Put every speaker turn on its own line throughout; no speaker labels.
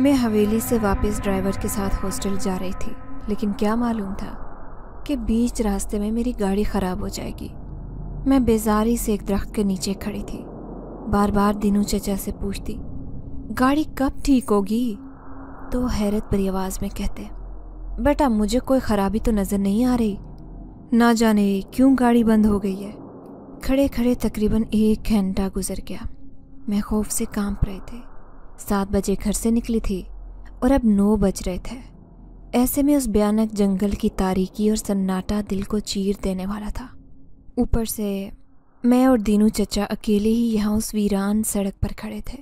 मैं हवेली से वापस ड्राइवर के साथ हॉस्टल जा रही थी लेकिन क्या मालूम था कि बीच रास्ते में मेरी गाड़ी ख़राब हो जाएगी मैं बेजारी से एक दरख्त के नीचे खड़ी थी बार बार दिनू चचा से पूछती गाड़ी कब ठीक होगी तो हैरत भरी आवाज़ में कहते बेटा मुझे कोई ख़राबी तो नज़र नहीं आ रही ना जाने क्यों गाड़ी बंद हो गई है खड़े खड़े तकरीबन एक घंटा गुजर गया मैं खौफ से कांप रहे थे सात बजे घर से निकली थी और अब नौ बज रहे थे ऐसे में उस भयानक जंगल की तारीकी और सन्नाटा दिल को चीर देने वाला था ऊपर से मैं और दीनू चचा अकेले ही यहाँ उस वीरान सड़क पर खड़े थे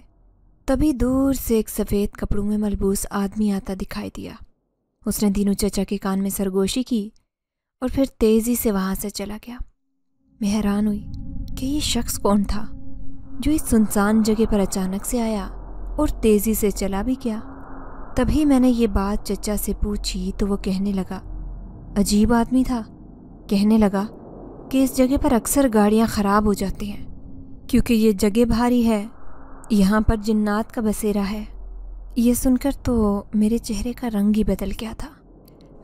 तभी दूर से एक सफ़ेद कपड़ों में मलबूस आदमी आता दिखाई दिया उसने दीनू चचा के कान में सरगोशी की और फिर तेज़ी से वहाँ से चला गया मैं हैरान हुई कि ये शख्स कौन था जो इस सुनसान जगह पर अचानक से आया और तेज़ी से चला भी गया तभी मैंने ये बात चचा से पूछी तो वो कहने लगा अजीब आदमी था कहने लगा कि इस जगह पर अक्सर गाड़ियाँ ख़राब हो जाती हैं क्योंकि ये जगह भारी है यहाँ पर जिन्नात का बसेरा है ये सुनकर तो मेरे चेहरे का रंग ही बदल गया था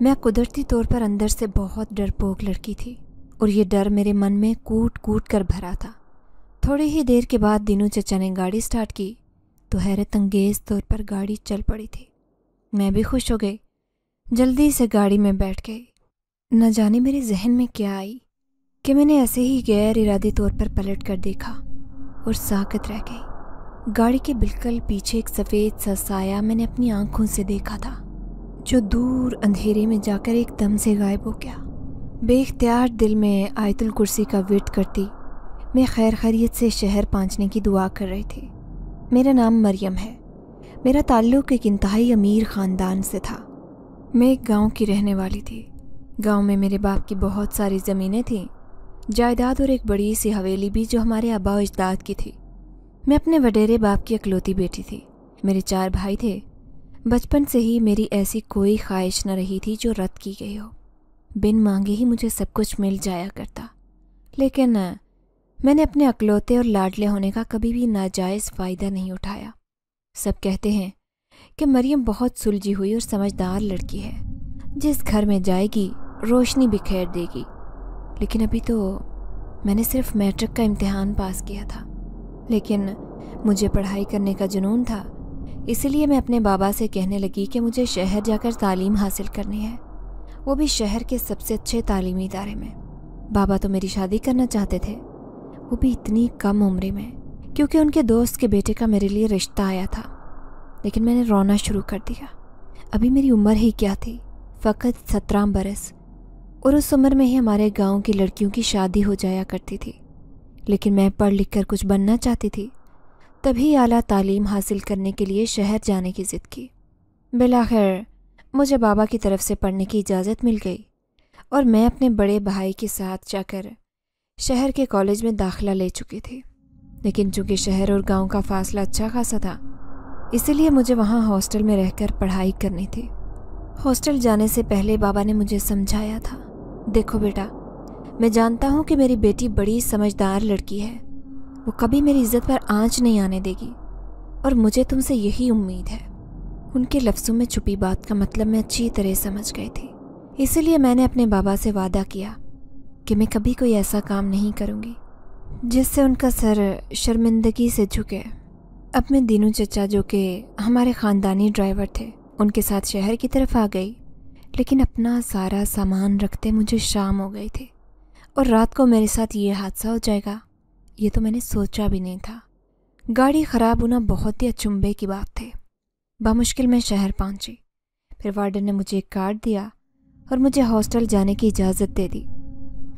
मैं कुदरती तौर पर अंदर से बहुत डरपोक लड़की थी और ये डर मेरे मन में कूट कूट कर भरा था थोड़ी ही देर के बाद दिनू चचा ने गाड़ी स्टार्ट की तो हैरत अंगेज़ तौर पर गाड़ी चल पड़ी थी मैं भी खुश हो गई जल्दी से गाड़ी में बैठ गई न जाने मेरे जहन में क्या आई कि मैंने ऐसे ही गैर इरादी तौर पर पलट कर देखा और साकत रह गई गाड़ी के बिल्कुल पीछे एक सफ़ेद सा साया मैंने अपनी आंखों से देखा था जो दूर अंधेरे में जाकर एक दम से गायब हो गया बेख्तियार दिल में आयतुल कुर्सी का वेट करती मैं खैर खैरियत से शहर पहुँचने की दुआ कर रही थी मेरा नाम मरियम है मेरा ताल्लुक़ एक इंतहाई अमीर ख़ानदान से था मैं एक गांव की रहने वाली थी गांव में मेरे बाप की बहुत सारी ज़मीनें थीं जायदाद और एक बड़ी सी हवेली भी जो हमारे अबाव अजदाद की थी मैं अपने वडेरे बाप की अकलौती बेटी थी मेरे चार भाई थे बचपन से ही मेरी ऐसी कोई ख्वाहिश न रही थी जो रद्द की गई हो बिन मांगे ही मुझे सब कुछ मिल जाया करता लेकिन मैंने अपने अकलौते और लाडले होने का कभी भी नाजायज़ फ़ायदा नहीं उठाया सब कहते हैं कि मरियम बहुत सुलझी हुई और समझदार लड़की है जिस घर में जाएगी रोशनी बिखेर देगी लेकिन अभी तो मैंने सिर्फ मैट्रिक का इम्तहान पास किया था लेकिन मुझे पढ़ाई करने का जुनून था इसलिए मैं अपने बाबा से कहने लगी कि मुझे शहर जाकर तालीम हासिल करनी है वो भी शहर के सबसे अच्छे तालीमी इदारे में बाबा तो मेरी शादी करना चाहते थे वो भी इतनी कम उम्र में क्योंकि उनके दोस्त के बेटे का मेरे लिए रिश्ता आया था लेकिन मैंने रोना शुरू कर दिया अभी मेरी उम्र ही क्या थी फ़कत सत्रह बरस और उस उम्र में ही हमारे गांव की लड़कियों की शादी हो जाया करती थी लेकिन मैं पढ़ लिख कर कुछ बनना चाहती थी तभी आला तालीम हासिल करने के लिए शहर जाने की ज़िद की बिलाखिर मुझे बाबा की तरफ से पढ़ने की इजाज़त मिल गई और मैं अपने बड़े भाई के साथ जाकर शहर के कॉलेज में दाखिला ले चुकी थी लेकिन चूंकि शहर और गांव का फासला अच्छा खासा था इसीलिए मुझे वहाँ हॉस्टल में रहकर पढ़ाई करनी थी हॉस्टल जाने से पहले बाबा ने मुझे समझाया था देखो बेटा मैं जानता हूँ कि मेरी बेटी बड़ी समझदार लड़की है वो कभी मेरी इज्जत पर आंच नहीं आने देगी और मुझे तुमसे यही उम्मीद है उनके लफ्ज़ों में छुपी बात का मतलब मैं अच्छी तरह समझ गई थी इसीलिए मैंने अपने बाबा से वादा किया कि मैं कभी कोई ऐसा काम नहीं करूँगी जिससे उनका सर शर्मिंदगी से झुके अब मैं दीनू चचा जो कि हमारे ख़ानदानी ड्राइवर थे उनके साथ शहर की तरफ आ गई लेकिन अपना सारा सामान रखते मुझे शाम हो गई थी और रात को मेरे साथ ये हादसा हो जाएगा ये तो मैंने सोचा भी नहीं था गाड़ी ख़राब होना बहुत ही अचुम्बे की बात थी बामुश्किल मैं शहर पहुंची फिर वार्डन ने मुझे एक कार्ड दिया और मुझे हॉस्टल जाने की इजाज़त दे दी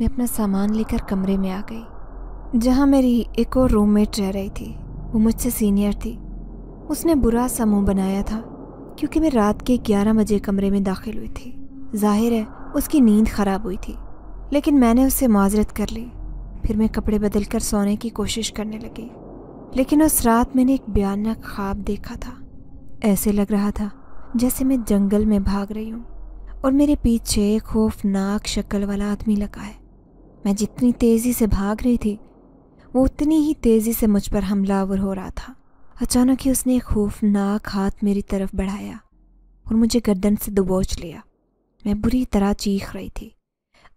मैं अपना सामान लेकर कमरे में आ गई जहाँ मेरी एक और रूममेट रह रही थी वो मुझसे सीनियर थी उसने बुरा सा मुँह बनाया था क्योंकि मैं रात के ग्यारह बजे कमरे में दाखिल हुई थी जाहिर है उसकी नींद ख़राब हुई थी लेकिन मैंने उससे माजरत कर ली फिर मैं कपड़े बदल कर सोने की कोशिश करने लगी लेकिन उस रात मैंने एक भयानक ख्वाब देखा था ऐसे लग रहा था जैसे मैं जंगल में भाग रही हूँ और मेरे पीछे खौफनाक शक्ल वाला आदमी लगा है मैं जितनी तेज़ी से भाग रही थी वो उतनी ही तेज़ी से मुझ पर हमलावर हो रहा था अचानक ही उसने खौफनाक हाथ मेरी तरफ बढ़ाया और मुझे गर्दन से दबोच लिया मैं बुरी तरह चीख रही थी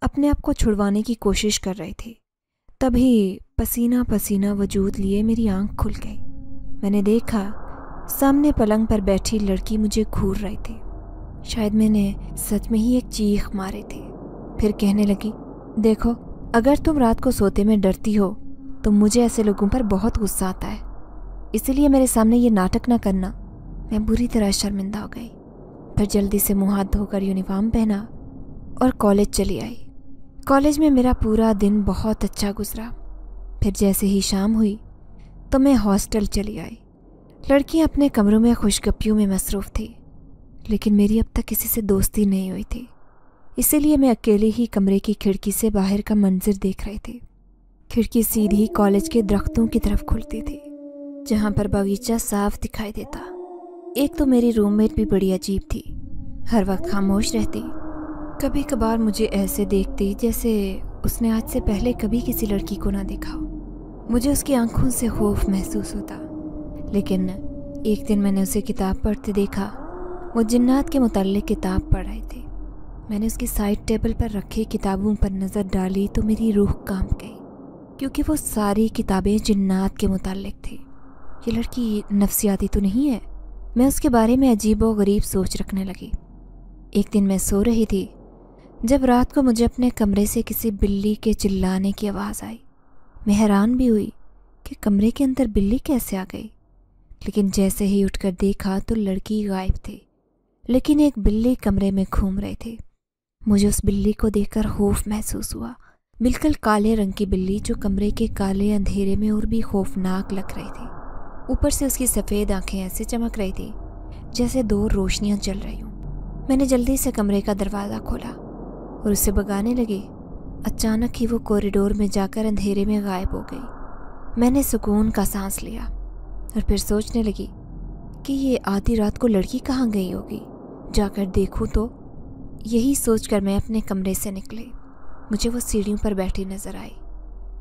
अपने आप को छुड़वाने की कोशिश कर रही थी तभी पसीना पसीना वजूद लिए मेरी आंख खुल गई मैंने देखा सामने पलंग पर बैठी लड़की मुझे घूर रही थी शायद मैंने सच में ही एक चीख मारी थी फिर कहने लगी देखो अगर तुम रात को सोते में डरती हो तो मुझे ऐसे लोगों पर बहुत गुस्सा आता है इसलिए मेरे सामने ये नाटक ना करना मैं बुरी तरह शर्मिंदा हो गई फिर जल्दी से मुँह हाथ धोकर यूनिफॉर्म पहना और कॉलेज चली आई कॉलेज में मेरा पूरा दिन बहुत अच्छा गुजरा फिर जैसे ही शाम हुई तो मैं हॉस्टल चली आई लड़कियां अपने कमरों में खुशगप्पियों में मसरूफ़ थी लेकिन मेरी अब तक किसी से दोस्ती नहीं हुई थी इसीलिए मैं अकेले ही कमरे की खिड़की से बाहर का मंजर देख रहे थे खिड़की सीधी कॉलेज के दरख्तों की तरफ खुलती थी जहाँ पर बगीचा साफ दिखाई देता एक तो मेरी रूममेट भी बड़ी अजीब थी हर वक्त खामोश रहती कभी कभार मुझे ऐसे देखती जैसे उसने आज से पहले कभी किसी लड़की को ना देखा हो मुझे उसकी आंखों से खौफ महसूस होता लेकिन एक दिन मैंने उसे किताब पढ़ते देखा वो जिन्नात के मुतल किताब पढ़ रहे थे मैंने उसकी साइड टेबल पर रखी किताबों पर नज़र डाली तो मेरी रूह कांप गई क्योंकि वो सारी किताबें जिन्नात के मुतालिक थी ये लड़की नफ्सियाती तो नहीं है मैं उसके बारे में अजीब व गरीब सोच रखने लगी एक दिन मैं सो रही थी जब रात को मुझे अपने कमरे से किसी बिल्ली के चिल्लाने की आवाज़ आई मैं हैरान भी हुई कि कमरे के अंदर बिल्ली कैसे आ गई लेकिन जैसे ही उठकर देखा तो लड़की गायब थी लेकिन एक बिल्ली कमरे में घूम रही थी मुझे उस बिल्ली को देखकर खौफ महसूस हुआ बिल्कुल काले रंग की बिल्ली जो कमरे के काले अंधेरे में और भी खौफनाक लग रही थी ऊपर से उसकी सफ़ेद आंखें ऐसे चमक रही थी जैसे दो रोशनियां चल रही हूँ मैंने जल्दी से कमरे का दरवाज़ा खोला और उसे भगाने लगी अचानक ही वो कॉरिडोर में जाकर अंधेरे में गायब हो गई मैंने सुकून का सांस लिया और फिर सोचने लगी कि ये आधी रात को लड़की कहाँ गई होगी जाकर देखूँ तो यही सोचकर मैं अपने कमरे से निकली मुझे वो सीढ़ियों पर बैठी नजर आई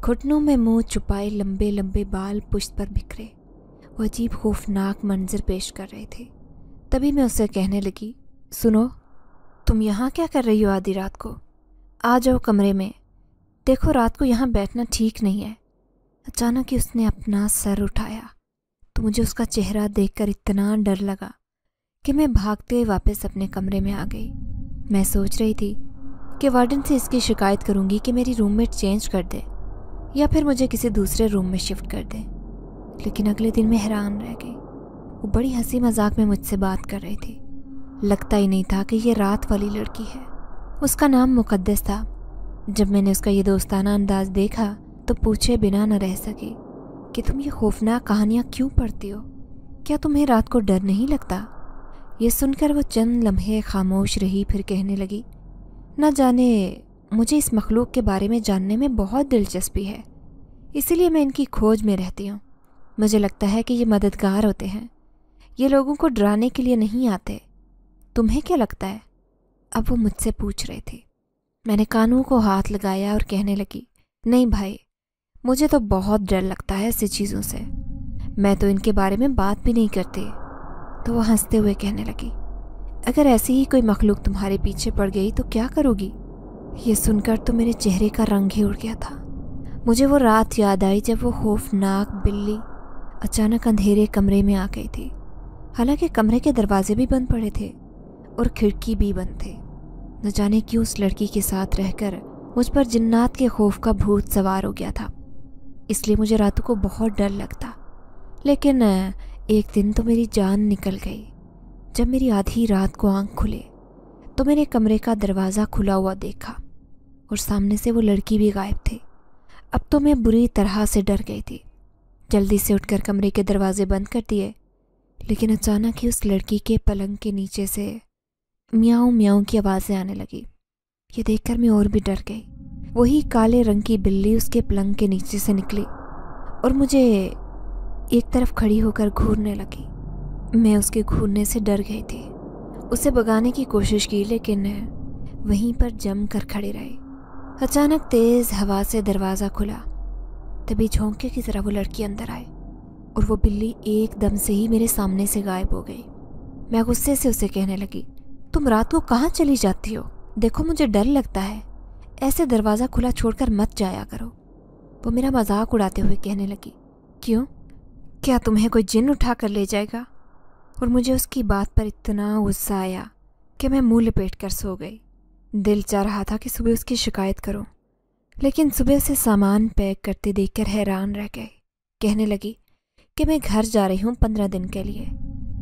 घुटनों में मुंह छुपाए लंबे लंबे बाल पुश्त पर बिखरे वो अजीब खौफनाक मंजर पेश कर रहे थे तभी मैं उसे कहने लगी सुनो तुम यहाँ क्या कर रही हो आधी रात को आ जाओ कमरे में देखो रात को यहाँ बैठना ठीक नहीं है अचानक ही उसने अपना सर उठाया तो मुझे उसका चेहरा देखकर इतना डर लगा कि मैं भागते हुए वापस अपने कमरे में आ गई मैं सोच रही थी कि वार्डन से इसकी शिकायत करूंगी कि मेरी रूममेट चेंज कर दे या फिर मुझे किसी दूसरे रूम में शिफ्ट कर दे लेकिन अगले दिन मैं हैरान रह गई वो बड़ी हंसी मजाक में मुझसे बात कर रही थी लगता ही नहीं था कि ये रात वाली लड़की है उसका नाम मुकद्दस था जब मैंने उसका ये दोस्ताना अंदाज देखा तो पूछे बिना न रह सकी कि तुम ये खौफनाक कहानियाँ क्यों पढ़ती हो क्या तुम्हें रात को डर नहीं लगता ये सुनकर वह चंद लम्हे खामोश रही फिर कहने लगी न जाने मुझे इस मखलूक के बारे में जानने में बहुत दिलचस्पी है इसीलिए मैं इनकी खोज में रहती हूँ मुझे लगता है कि ये मददगार होते हैं ये लोगों को डराने के लिए नहीं आते तुम्हें क्या लगता है अब वो मुझसे पूछ रहे थे मैंने कानों को हाथ लगाया और कहने लगी नहीं भाई मुझे तो बहुत डर लगता है ऐसी चीज़ों से मैं तो इनके बारे में बात भी नहीं करती तो वह हंसते हुए कहने लगी अगर ऐसी ही कोई मखलूक तुम्हारे पीछे पड़ गई तो क्या करोगी ये सुनकर तो मेरे चेहरे का रंग ही उड़ गया था मुझे वो रात याद आई जब वो खौफनाक बिल्ली अचानक अंधेरे कमरे में आ गई थी हालांकि कमरे के दरवाजे भी बंद पड़े थे और खिड़की भी बंद थे न जाने क्यों उस लड़की के साथ रहकर मुझ पर जिन्नात के खौफ का भूत सवार हो गया था इसलिए मुझे रातों को बहुत डर लगता लेकिन एक दिन तो मेरी जान निकल गई जब मेरी आधी रात को आंख खुले तो मैंने कमरे का दरवाज़ा खुला हुआ देखा और सामने से वो लड़की भी गायब थी अब तो मैं बुरी तरह से डर गई थी जल्दी से उठकर कमरे के दरवाजे बंद कर दिए लेकिन अचानक ही उस लड़की के पलंग के नीचे से म्याऊं म्याऊं की आवाज़ें आने लगी ये देखकर मैं और भी डर गई वही काले रंग की बिल्ली उसके पलंग के नीचे से निकली और मुझे एक तरफ खड़ी होकर घूरने लगी मैं उसके घूरने से डर गई थी उसे भगाने की कोशिश की लेकिन वहीं पर जम कर खड़े रहे अचानक तेज़ हवा से दरवाज़ा खुला तभी झोंके की तरह वो लड़की अंदर आए और वो बिल्ली एकदम से ही मेरे सामने से गायब हो गई मैं गुस्से से उसे कहने लगी तुम रात को कहाँ चली जाती हो देखो मुझे डर लगता है ऐसे दरवाज़ा खुला छोड़कर मत जाया करो वो मेरा मजाक उड़ाते हुए कहने लगी क्यों क्या तुम्हें कोई जिन उठा कर ले जाएगा और मुझे उसकी बात पर इतना गुस्सा आया कि मैं मुँह लपेट कर सो गई दिल चाह रहा था कि सुबह उसकी शिकायत करूं, लेकिन सुबह उसे सामान पैक करते देखकर हैरान रह गए कहने लगी कि मैं घर जा रही हूँ पंद्रह दिन के लिए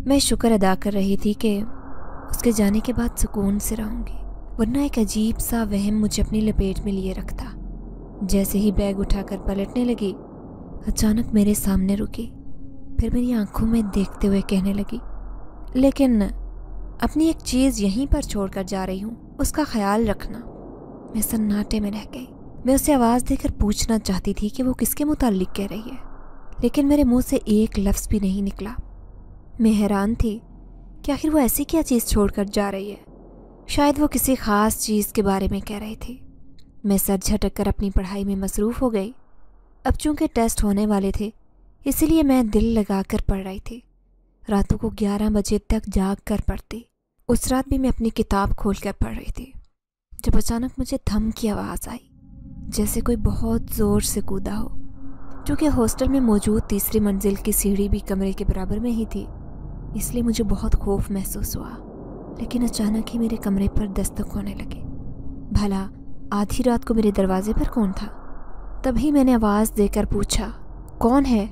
मैं शुक्र अदा कर रही थी कि उसके जाने के बाद सुकून से रहूँगी वरना एक अजीब सा वहम मुझे अपनी लपेट में लिए रखता जैसे ही बैग उठाकर पलटने लगी अचानक मेरे सामने रुकी फिर मेरी आंखों में देखते हुए कहने लगी लेकिन अपनी एक चीज़ यहीं पर छोड़कर जा रही हूँ उसका ख्याल रखना मैं सन्नाटे में रह गई मैं उसे आवाज़ देकर पूछना चाहती थी कि वो किसके मुतालिक कह रही है लेकिन मेरे मुंह से एक लफ्ज़ भी नहीं निकला मैं हैरान थी कि आखिर वो ऐसी क्या चीज़ छोड़कर जा रही है शायद वो किसी ख़ास चीज़ के बारे में कह रही थी मैं सर झटक कर अपनी पढ़ाई में मसरूफ़ हो गई अब चूंकि टेस्ट होने वाले थे इसलिए मैं दिल लगाकर पढ़ रही थी रातों को ग्यारह बजे तक जाग कर पढ़ती उस रात भी मैं अपनी किताब खोल कर पढ़ रही थी जब अचानक मुझे धम की आवाज़ आई जैसे कोई बहुत ज़ोर से कूदा हो क्योंकि हॉस्टल में मौजूद तीसरी मंजिल की सीढ़ी भी कमरे के बराबर में ही थी इसलिए मुझे बहुत खौफ महसूस हुआ लेकिन अचानक ही मेरे कमरे पर दस्तक होने लगे भला आधी रात को मेरे दरवाजे पर कौन था तभी मैंने आवाज़ देकर पूछा कौन है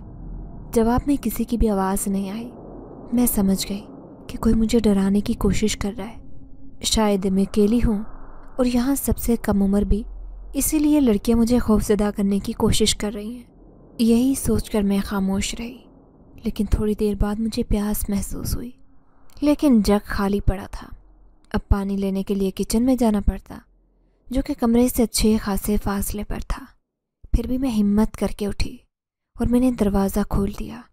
जवाब में किसी की भी आवाज़ नहीं आई मैं समझ गई कि कोई मुझे डराने की कोशिश कर रहा है शायद मैं अकेली हूँ और यहाँ सबसे कम उम्र भी इसीलिए लड़कियाँ मुझे खौफजदा करने की कोशिश कर रही हैं यही सोचकर मैं खामोश रही लेकिन थोड़ी देर बाद मुझे प्यास महसूस हुई लेकिन जग खाली पड़ा था अब पानी लेने के लिए किचन में जाना पड़ता जो कि कमरे से अच्छे खासे फासले पर था फिर भी मैं हिम्मत करके उठी और मैंने दरवाज़ा खोल दिया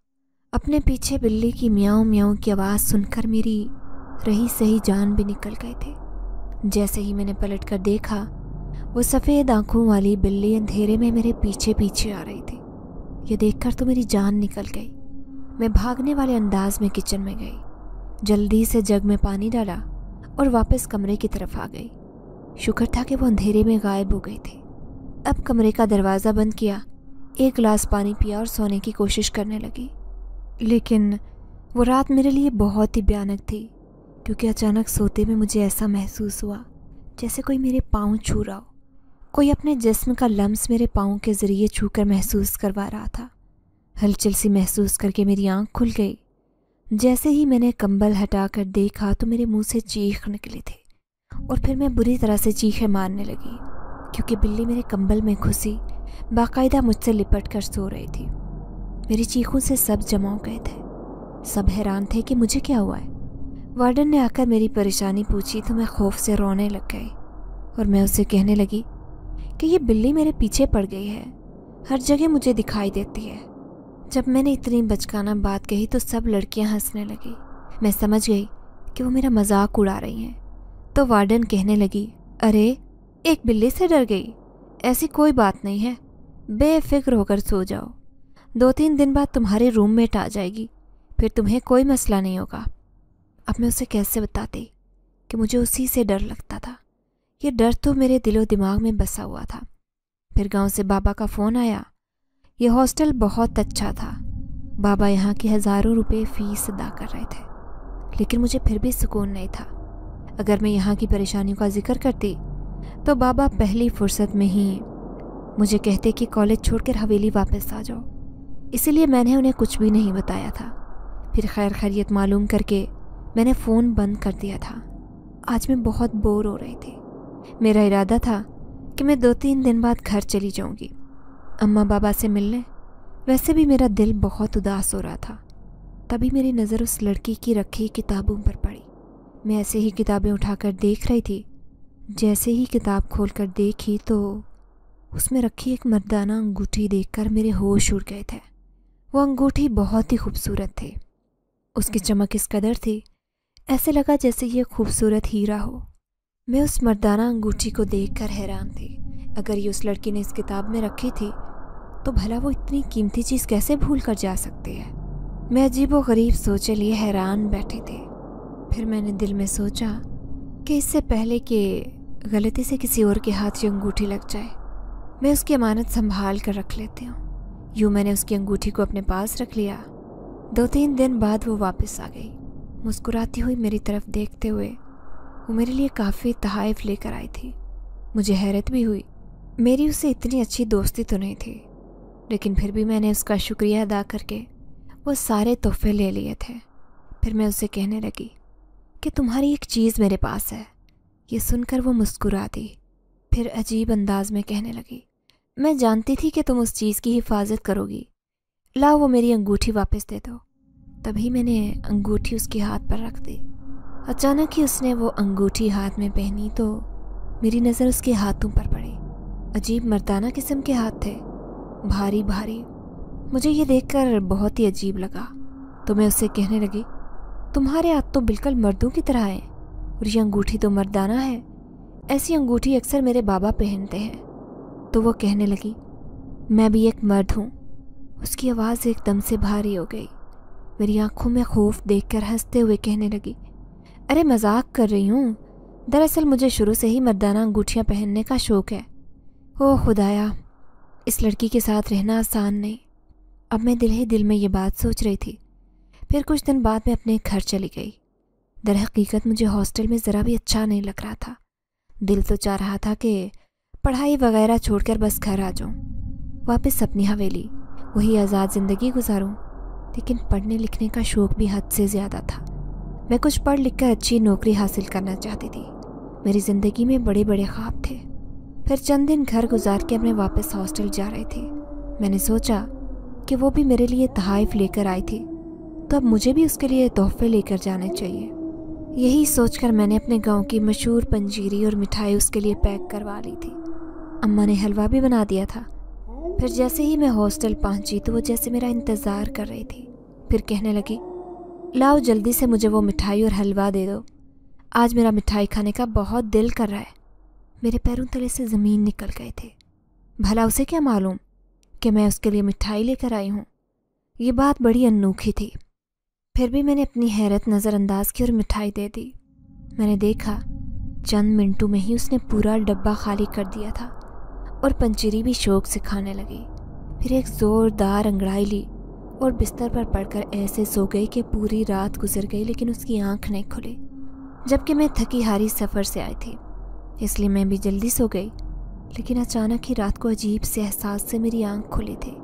अपने पीछे बिल्ली की म्याओ म्याओ की आवाज़ सुनकर मेरी रही सही जान भी निकल गए थे जैसे ही मैंने पलट कर देखा वो सफ़ेद आंखों वाली बिल्ली अंधेरे में मेरे पीछे पीछे आ रही थी यह देखकर तो मेरी जान निकल गई मैं भागने वाले अंदाज में किचन में गई जल्दी से जग में पानी डाला और वापस कमरे की तरफ आ गई शुक्र था कि वो अंधेरे में गायब हो गई थी अब कमरे का दरवाज़ा बंद किया एक गिलास पानी पिया और सोने की कोशिश करने लगी लेकिन वो रात मेरे लिए बहुत ही भयानक थी क्योंकि अचानक सोते में मुझे ऐसा महसूस हुआ जैसे कोई मेरे पाँव छू रहा हो कोई अपने जिस्म का लम्स मेरे पाँव के ज़रिए छू कर महसूस करवा रहा था हलचल सी महसूस करके मेरी आँख खुल गई जैसे ही मैंने कंबल हटाकर देखा तो मेरे मुंह से चीख निकले थे और फिर मैं बुरी तरह से चीखें मारने लगी क्योंकि बिल्ली मेरे कंबल में घुसी बाकायदा मुझसे लिपट कर सो रही थी मेरी चीखों से सब जमा हो गए थे सब हैरान थे कि मुझे क्या हुआ है वार्डन ने आकर मेरी परेशानी पूछी तो मैं खौफ से रोने लग गई और मैं उसे कहने लगी कि ये बिल्ली मेरे पीछे पड़ गई है हर जगह मुझे दिखाई देती है जब मैंने इतनी बचकाना बात कही तो सब लड़कियां हंसने लगी मैं समझ गई कि वो मेरा मजाक उड़ा रही हैं तो वार्डन कहने लगी अरे एक बिल्ली से डर गई ऐसी कोई बात नहीं है बेफिक्र होकर सो जाओ दो तीन दिन बाद तुम्हारी रूममेट आ जाएगी फिर तुम्हें कोई मसला नहीं होगा अब मैं उसे कैसे बताती कि मुझे उसी से डर लगता था ये डर तो मेरे दिलो दिमाग में बसा हुआ था फिर गांव से बाबा का फ़ोन आया ये हॉस्टल बहुत अच्छा था बाबा यहाँ के हज़ारों रुपए फीस अदा कर रहे थे लेकिन मुझे फिर भी सुकून नहीं था अगर मैं यहाँ की परेशानियों का जिक्र करती तो बाबा पहली फुर्सत में ही मुझे कहते कि कॉलेज छोड़कर हवेली वापस आ जाओ इसीलिए मैंने उन्हें कुछ भी नहीं बताया था फिर खैर खैरियत मालूम करके मैंने फ़ोन बंद कर दिया था आज मैं बहुत बोर हो रही थी मेरा इरादा था कि मैं दो तीन दिन बाद घर चली जाऊंगी अम्मा बाबा से मिलने वैसे भी मेरा दिल बहुत उदास हो रहा था तभी मेरी नज़र उस लड़की की रखी किताबों पर पड़ी मैं ऐसे ही किताबें उठाकर देख रही थी जैसे ही किताब खोलकर देखी तो उसमें रखी एक मर्दाना अंगूठी देखकर मेरे होश उड़ गए थे वो अंगूठी बहुत ही खूबसूरत थी उसकी चमक इस कदर थी ऐसे लगा जैसे ये खूबसूरत हीरा हो मैं उस मर्दाना अंगूठी को देखकर हैरान थी अगर ये उस लड़की ने इस किताब में रखी थी तो भला वो इतनी कीमती चीज़ कैसे भूल कर जा सकती है मैं अजीब व गरीब सोचे लिए हैरान बैठी थी फिर मैंने दिल में सोचा कि इससे पहले कि गलती से किसी और के हाथ ये अंगूठी लग जाए मैं उसकी अमानत संभाल कर रख लेती हूँ यूँ मैंने उसकी अंगूठी को अपने पास रख लिया दो तीन दिन बाद वो वापस आ गई मुस्कुराती हुई मेरी तरफ देखते हुए वो मेरे लिए काफ़ी तहाइफ लेकर आई थी मुझे हैरत भी हुई मेरी उससे इतनी अच्छी दोस्ती तो नहीं थी लेकिन फिर भी मैंने उसका शुक्रिया अदा करके वो सारे तोहफे ले लिए थे फिर मैं उसे कहने लगी कि तुम्हारी एक चीज़ मेरे पास है ये सुनकर वो मुस्कुरा दी फिर अजीब अंदाज में कहने लगी मैं जानती थी कि तुम उस चीज़ की हिफाजत करोगी लाओ वो मेरी अंगूठी वापस दे दो तभी मैंने अंगूठी उसके हाथ पर रख दी अचानक ही उसने वो अंगूठी हाथ में पहनी तो मेरी नज़र उसके हाथों पर पड़ी अजीब मर्दाना किस्म के हाथ थे भारी भारी मुझे ये देखकर बहुत ही अजीब लगा तो मैं उससे कहने लगी तुम्हारे हाथ तो बिल्कुल मर्दों की तरह हैं और ये अंगूठी तो मर्दाना है ऐसी अंगूठी अक्सर मेरे बाबा पहनते हैं तो वो कहने लगी मैं भी एक मर्द हूँ उसकी आवाज़ एकदम से भारी हो गई मेरी आंखों में खौफ देखकर हंसते हुए कहने लगी अरे मजाक कर रही हूँ दरअसल मुझे शुरू से ही मर्दाना अंगूठियाँ पहनने का शौक़ है ओह खुदाया इस लड़की के साथ रहना आसान नहीं अब मैं दिल ही दिल में ये बात सोच रही थी फिर कुछ दिन बाद मैं अपने घर चली गई दर हकीकत मुझे हॉस्टल में ज़रा भी अच्छा नहीं लग रहा था दिल तो चाह रहा था कि पढ़ाई वगैरह छोड़कर बस घर आ जाऊँ वापस अपनी हवेली वही आज़ाद ज़िंदगी गुजारूँ लेकिन पढ़ने लिखने का शौक़ भी हद से ज़्यादा था मैं कुछ पढ़ लिख कर अच्छी नौकरी हासिल करना चाहती थी मेरी ज़िंदगी में बड़े बड़े ख्वाब थे फिर चंद दिन घर गुजार के अपने वापस हॉस्टल जा रहे थे मैंने सोचा कि वो भी मेरे लिए तहफ़ लेकर आई थी तो अब मुझे भी उसके लिए तोहफे लेकर जाने चाहिए यही सोचकर मैंने अपने गांव की मशहूर पंजीरी और मिठाई उसके लिए पैक करवा ली थी अम्मा ने हलवा भी बना दिया था फिर जैसे ही मैं हॉस्टल पहुंची तो वो जैसे मेरा इंतज़ार कर रही थी फिर कहने लगी लाओ जल्दी से मुझे वो मिठाई और हलवा दे दो आज मेरा मिठाई खाने का बहुत दिल कर रहा है मेरे पैरों तले से ज़मीन निकल गए थे भला उसे क्या मालूम कि मैं उसके लिए मिठाई लेकर आई हूँ ये बात बड़ी अनोखी थी फिर भी मैंने अपनी हैरत नज़रअंदाज की और मिठाई दे दी मैंने देखा चंद मिनटों में ही उसने पूरा डब्बा खाली कर दिया था और पंचरी भी शौक से खाने लगी फिर एक ज़ोरदार अंगड़ाई ली और बिस्तर पर पड़कर ऐसे सो गई कि पूरी रात गुजर गई लेकिन उसकी आंख नहीं खुली जबकि मैं थकी हारी सफ़र से आई थी इसलिए मैं भी जल्दी सो गई लेकिन अचानक ही रात को अजीब से एहसास से मेरी आंख खुली थी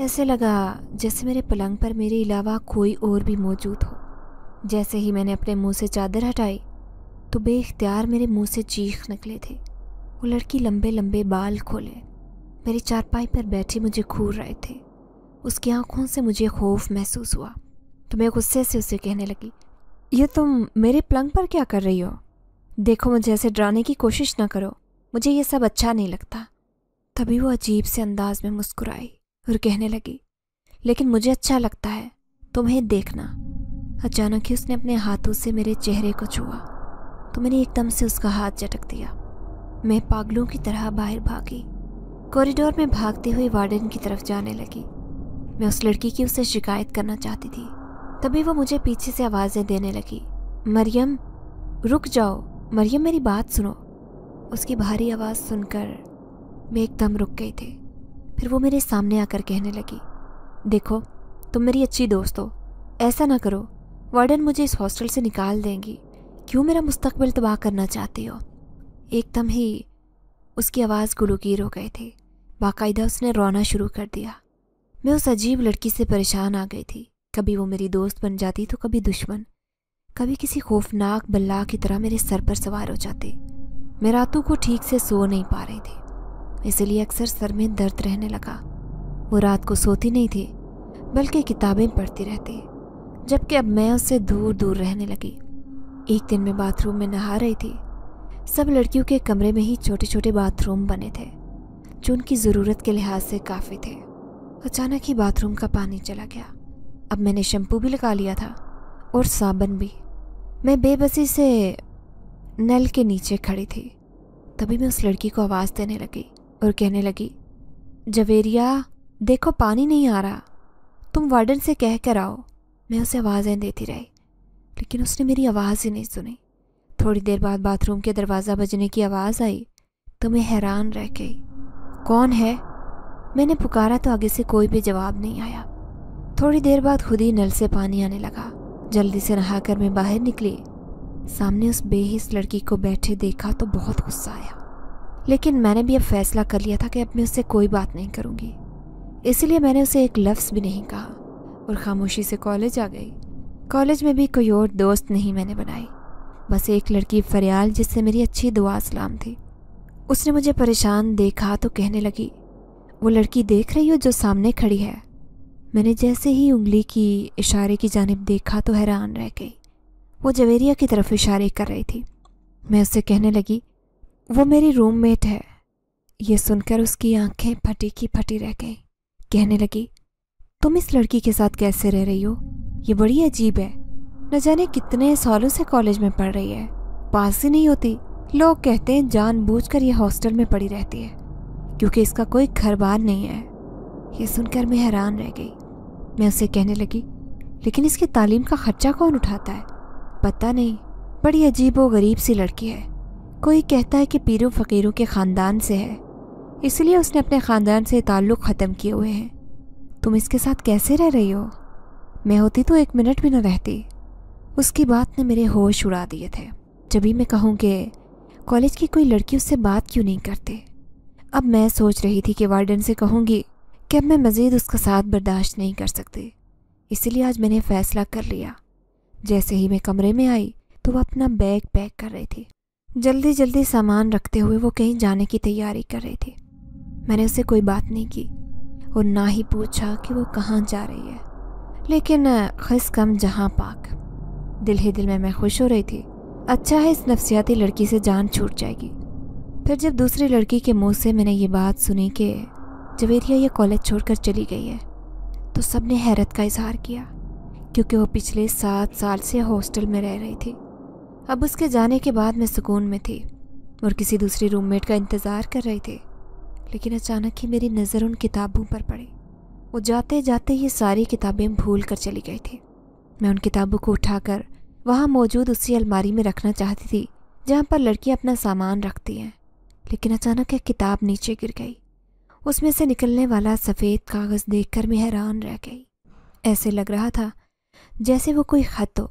ऐसे लगा जैसे मेरे पलंग पर मेरे अलावा कोई और भी मौजूद हो जैसे ही मैंने अपने मुंह से चादर हटाई तो बेख्तियार मेरे मुंह से चीख निकले थे वो लड़की लंबे लंबे बाल खोले मेरी चारपाई पर बैठे मुझे घूर रहे थे उसकी आंखों से मुझे खौफ महसूस हुआ तो मैं गुस्से से उसे कहने लगी ये तुम मेरे पलंग पर क्या कर रही हो देखो मुझे ऐसे डराने की कोशिश ना करो मुझे ये सब अच्छा नहीं लगता तभी वो अजीब से अंदाज में मुस्कुराई और कहने लगी लेकिन मुझे अच्छा लगता है तुम्हें देखना अचानक ही उसने अपने हाथों से मेरे चेहरे को छुआ तो मैंने एकदम से उसका हाथ झटक दिया मैं पागलों की तरह बाहर भागी कॉरिडोर में भागते हुए वार्डन की तरफ जाने लगी मैं उस लड़की की उससे शिकायत करना चाहती थी तभी वो मुझे पीछे से आवाज़ें देने लगी मरियम रुक जाओ मरियम मेरी बात सुनो उसकी भारी आवाज़ सुनकर मैं एकदम रुक गई थी फिर वो मेरे सामने आकर कहने लगी देखो तुम मेरी अच्छी दोस्त हो ऐसा ना करो वार्डन मुझे इस हॉस्टल से निकाल देंगी क्यों मेरा मुस्तकबिल तबाह करना चाहती हो एकदम ही उसकी आवाज़ गुलगीर हो गई थी बाकायदा उसने रोना शुरू कर दिया मैं उस अजीब लड़की से परेशान आ गई थी कभी वो मेरी दोस्त बन जाती तो कभी दुश्मन कभी किसी खौफनाक बल्ला की तरह मेरे सर पर सवार हो जाते मैं रातों को ठीक से सो नहीं पा रही थी इसलिए अक्सर सर में दर्द रहने लगा वो रात को सोती नहीं थी बल्कि किताबें पढ़ती रहती जबकि अब मैं उससे दूर दूर रहने लगी एक दिन मैं बाथरूम में नहा रही थी सब लड़कियों के कमरे में ही छोटे छोटे बाथरूम बने थे जो उनकी ज़रूरत के लिहाज से काफ़ी थे अचानक ही बाथरूम का पानी चला गया अब मैंने शैम्पू भी लगा लिया था और साबन भी मैं बेबसी से नल के नीचे खड़ी थी तभी मैं उस लड़की को आवाज़ देने लगी और कहने लगी जवेरिया देखो पानी नहीं आ रहा तुम वार्डन से कह कर आओ मैं उसे आवाज़ें देती रही लेकिन उसने मेरी आवाज़ ही नहीं सुनी थोड़ी देर बाद बाथरूम के दरवाज़ा बजने की आवाज़ आई तो मैं हैरान रह गई कौन है मैंने पुकारा तो आगे से कोई भी जवाब नहीं आया थोड़ी देर बाद खुद ही नल से पानी आने लगा जल्दी से नहाकर मैं बाहर निकली सामने उस बेहिस लड़की को बैठे देखा तो बहुत गुस्सा आया लेकिन मैंने भी अब फैसला कर लिया था कि अब मैं उससे कोई बात नहीं करूँगी इसीलिए मैंने उसे एक लफ्ज़ भी नहीं कहा और ख़ामोशी से कॉलेज आ गई कॉलेज में भी कोई और दोस्त नहीं मैंने बनाई बस एक लड़की फरियाल जिससे मेरी अच्छी दुआ सलाम थी उसने मुझे परेशान देखा तो कहने लगी वो लड़की देख रही हो जो सामने खड़ी है मैंने जैसे ही उंगली की इशारे की जानब देखा तो हैरान रह गई वो जवेरिया की तरफ इशारे कर रही थी मैं उससे कहने लगी वो मेरी रूममेट है ये सुनकर उसकी आंखें फटी की फटी रह गई कहने लगी तुम इस लड़की के साथ कैसे रह रही हो ये बड़ी अजीब है न जाने कितने सालों से कॉलेज में पढ़ रही है पास ही नहीं होती लोग कहते हैं जानबूझकर ये हॉस्टल में पड़ी रहती है क्योंकि इसका कोई घर बार नहीं है ये सुनकर मैं हैरान रह गई मैं उसे कहने लगी लेकिन इसकी तालीम का खर्चा कौन उठाता है पता नहीं बड़ी अजीब व गरीब सी लड़की है कोई कहता है कि पीरू फ़कीरों के ख़ानदान से है इसलिए उसने अपने ख़ानदान से ताल्लुक़ ख़त्म किए हुए हैं तुम इसके साथ कैसे रह रही हो मैं होती तो एक मिनट भी ना रहती उसकी बात ने मेरे होश उड़ा दिए थे जब मैं कहूँ कि कॉलेज की कोई लड़की उससे बात क्यों नहीं करते अब मैं सोच रही थी कि वार्डन से कहूँगी कि अब मैं मज़ीद उसका साथ बर्दाश्त नहीं कर सकती इसलिए आज मैंने फ़ैसला कर लिया जैसे ही मैं कमरे में आई तो वह अपना बैग पैक कर रही थी जल्दी जल्दी सामान रखते हुए वो कहीं जाने की तैयारी कर रही थी मैंने उससे कोई बात नहीं की और ना ही पूछा कि वो कहाँ जा रही है लेकिन खस कम जहाँ पाक दिल ही दिल में मैं खुश हो रही थी अच्छा है इस नफसियाती लड़की से जान छूट जाएगी फिर जब दूसरी लड़की के मुंह से मैंने ये बात सुनी कि जवेरिया ये कॉलेज छोड़कर चली गई है तो सब ने हैरत का इजहार किया क्योंकि वो पिछले सात साल से हॉस्टल में रह रही थी अब उसके जाने के बाद मैं सुकून में थी और किसी दूसरे रूममेट का इंतज़ार कर रही थी लेकिन अचानक ही मेरी नज़र उन किताबों पर पड़ी वो जाते जाते ये सारी किताबें भूल कर चली गई थी मैं उन किताबों को उठाकर वहाँ मौजूद उसी अलमारी में रखना चाहती थी जहाँ पर लड़कियाँ अपना सामान रखती हैं लेकिन अचानक एक किताब नीचे गिर गई उसमें से निकलने वाला सफ़ेद कागज़ देखकर मैं हैरान रह गई ऐसे लग रहा था जैसे वो कोई ख़त हो